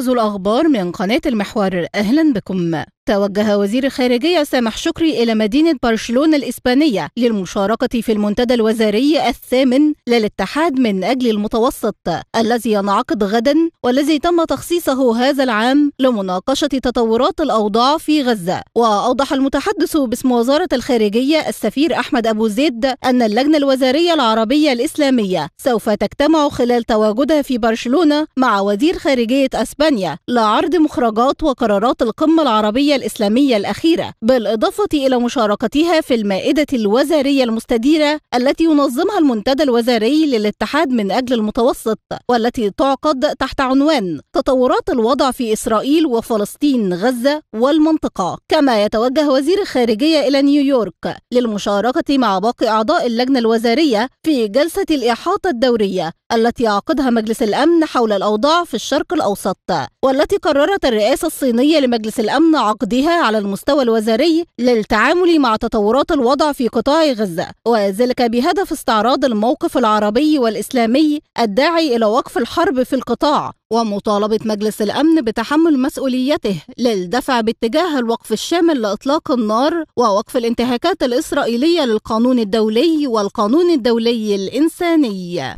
أبرز الأخبار من قناة المحور أهلا بكم توجه وزير الخارجية سامح شكري إلى مدينة برشلونة الإسبانية للمشاركة في المنتدى الوزاري الثامن للاتحاد من أجل المتوسط الذي ينعقد غدا والذي تم تخصيصه هذا العام لمناقشة تطورات الأوضاع في غزة وأوضح المتحدث باسم وزارة الخارجية السفير أحمد أبو زيد أن اللجنة الوزارية العربية الإسلامية سوف تجتمع خلال تواجدها في برشلونة مع وزير خارجية أسبانيا اسبانيا لعرض مخرجات وقرارات القمه العربيه الاسلاميه الاخيره بالاضافه الى مشاركتها في المائده الوزاريه المستديره التي ينظمها المنتدى الوزاري للاتحاد من اجل المتوسط والتي تعقد تحت عنوان تطورات الوضع في اسرائيل وفلسطين غزه والمنطقه كما يتوجه وزير الخارجيه الى نيويورك للمشاركه مع باقي اعضاء اللجنه الوزاريه في جلسه الاحاطه الدوريه التي يعقدها مجلس الامن حول الاوضاع في الشرق الاوسط والتي قررت الرئاسة الصينية لمجلس الأمن عقدها على المستوى الوزاري للتعامل مع تطورات الوضع في قطاع غزة وذلك بهدف استعراض الموقف العربي والإسلامي الداعي إلى وقف الحرب في القطاع ومطالبة مجلس الأمن بتحمل مسؤوليته للدفع باتجاه الوقف الشامل لإطلاق النار ووقف الانتهاكات الإسرائيلية للقانون الدولي والقانون الدولي الإنساني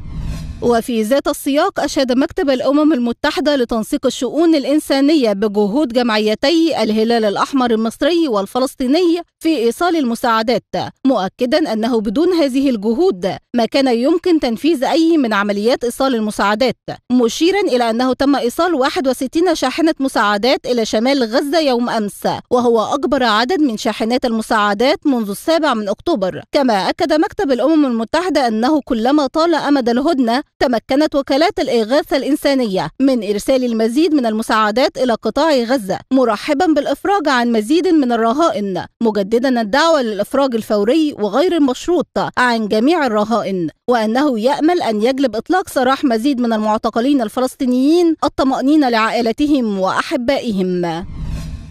وفي ذات السياق أشاد مكتب الأمم المتحدة لتنسيق الشؤون الإنسانية بجهود جمعيتي الهلال الأحمر المصري والفلسطيني في إيصال المساعدات مؤكدا أنه بدون هذه الجهود ما كان يمكن تنفيذ أي من عمليات إيصال المساعدات مشيرا إلى أنه تم إيصال 61 شاحنة مساعدات إلى شمال غزة يوم أمس وهو أكبر عدد من شاحنات المساعدات منذ السابع من أكتوبر كما أكد مكتب الأمم المتحدة أنه كلما طال أمد الهدنة تمكنت وكالات الإغاثة الإنسانية من إرسال المزيد من المساعدات إلى قطاع غزة مرحبا بالإفراج عن مزيد من الرهائن مجددا الدعوة للإفراج الفوري وغير المشروط عن جميع الرهائن وأنه يأمل أن يجلب إطلاق سراح مزيد من المعتقلين الفلسطينيين الطمأنينة لعائلتهم وأحبائهم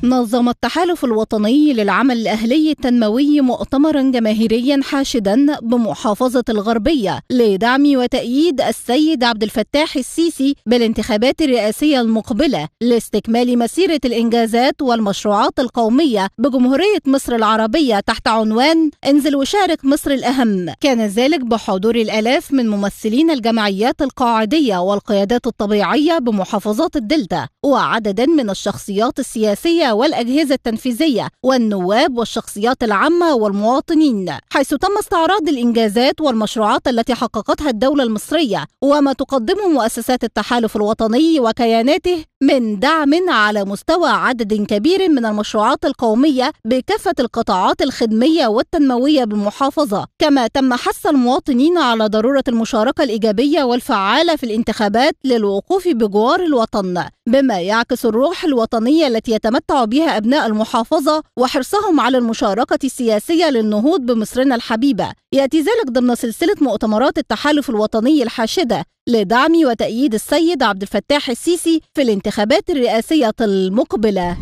نظم التحالف الوطني للعمل الأهلي التنموي مؤتمرا جماهيريا حاشدا بمحافظة الغربية لدعم وتأييد السيد عبد الفتاح السيسي بالانتخابات الرئاسية المقبلة لاستكمال مسيرة الإنجازات والمشروعات القومية بجمهورية مصر العربية تحت عنوان انزل وشارك مصر الأهم كان ذلك بحضور الآلاف من ممثلين الجمعيات القاعدية والقيادات الطبيعية بمحافظات الدلتا وعددا من الشخصيات السياسية والأجهزة التنفيذية والنواب والشخصيات العامة والمواطنين حيث تم استعراض الإنجازات والمشروعات التي حققتها الدولة المصرية وما تقدمه مؤسسات التحالف الوطني وكياناته من دعم على مستوى عدد كبير من المشروعات القومية بكافة القطاعات الخدمية والتنموية بالمحافظة كما تم حث المواطنين على ضرورة المشاركة الإيجابية والفعالة في الانتخابات للوقوف بجوار الوطن بما يعكس الروح الوطنية التي يتمتع بها أبناء المحافظة وحرصهم على المشاركة السياسية للنهوض بمصرنا الحبيبة يأتي ذلك ضمن سلسلة مؤتمرات التحالف الوطني الحاشدة لدعم وتأييد السيد عبد الفتاح السيسي في الانتخابات الرئاسية المقبلة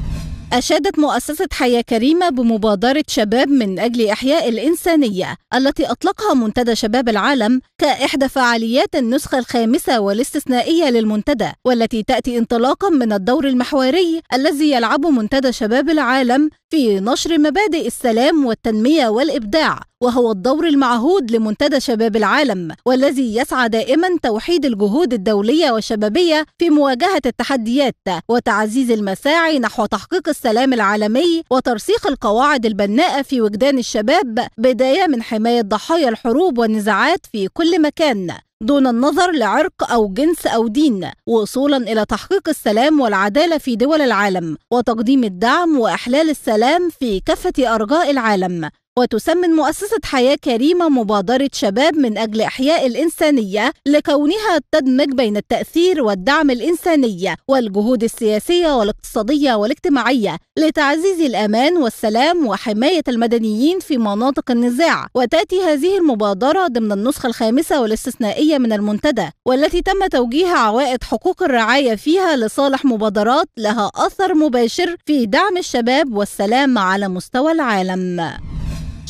أشادت مؤسسة حياة كريمة بمبادرة شباب من أجل إحياء الإنسانية التي أطلقها منتدى شباب العالم كإحدى فعاليات النسخة الخامسة والاستثنائية للمنتدى والتي تأتي انطلاقا من الدور المحوري الذي يلعب منتدى شباب العالم في نشر مبادئ السلام والتنمية والإبداع وهو الدور المعهود لمنتدى شباب العالم والذي يسعى دائما توحيد الجهود الدولية والشبابية في مواجهة التحديات وتعزيز المساعي نحو تحقيق السلام العالمي وترسيخ القواعد البناءة في وجدان الشباب بداية من حماية ضحايا الحروب والنزاعات في كل مكان دون النظر لعرق أو جنس أو دين وصولا إلى تحقيق السلام والعدالة في دول العالم وتقديم الدعم وإحلال السلام في كافة أرجاء العالم وتسمن مؤسسة حياة كريمة مبادرة شباب من أجل إحياء الإنسانية لكونها تدمج بين التأثير والدعم الإنساني والجهود السياسية والاقتصادية والاجتماعية لتعزيز الأمان والسلام وحماية المدنيين في مناطق النزاع وتأتي هذه المبادرة ضمن النسخة الخامسة والاستثنائية من المنتدى والتي تم توجيه عوائد حقوق الرعاية فيها لصالح مبادرات لها أثر مباشر في دعم الشباب والسلام على مستوى العالم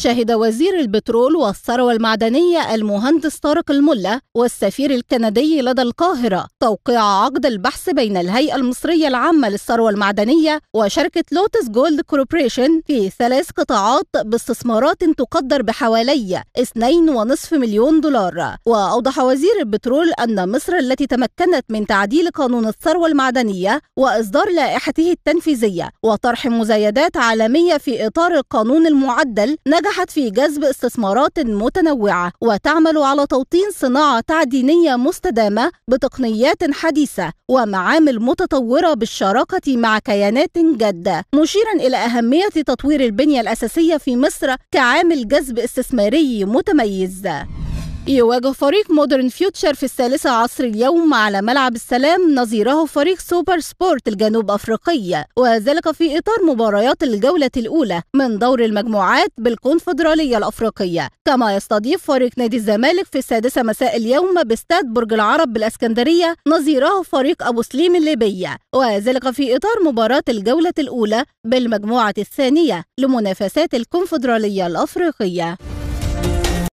شهد وزير البترول والثروة المعدنية المهندس طارق الملا والسفير الكندي لدى القاهرة توقيع عقد البحث بين الهيئة المصرية العامة للثروة المعدنية وشركة لوتس جولد كوربريشن في ثلاث قطاعات باستثمارات تقدر بحوالي 2.5 مليون دولار وأوضح وزير البترول أن مصر التي تمكنت من تعديل قانون الثروة المعدنية وإصدار لائحته التنفيذية وطرح مزايدات عالمية في إطار القانون المعدل نجح نجحت في جذب استثمارات متنوعة وتعمل على توطين صناعة تعدينية مستدامة بتقنيات حديثة ومعامل متطورة بالشراكة مع كيانات جادة مشيرا إلى أهمية تطوير البنية الأساسية في مصر كعامل جذب استثماري متميز يواجه فريق مودرن فيوتشر في الثالثة عصر اليوم على ملعب السلام نظيره فريق سوبر سبورت الجنوب أفريقي وذلك في إطار مباريات الجولة الأولى من دور المجموعات بالكونفدرالية الأفريقية كما يستضيف فريق نادي الزمالك في السادسة مساء اليوم باستاد برج العرب بالإسكندرية نظيره فريق أبو سليم الليبية وذلك في إطار مباراة الجولة الأولى بالمجموعة الثانية لمنافسات الكونفدرالية الأفريقية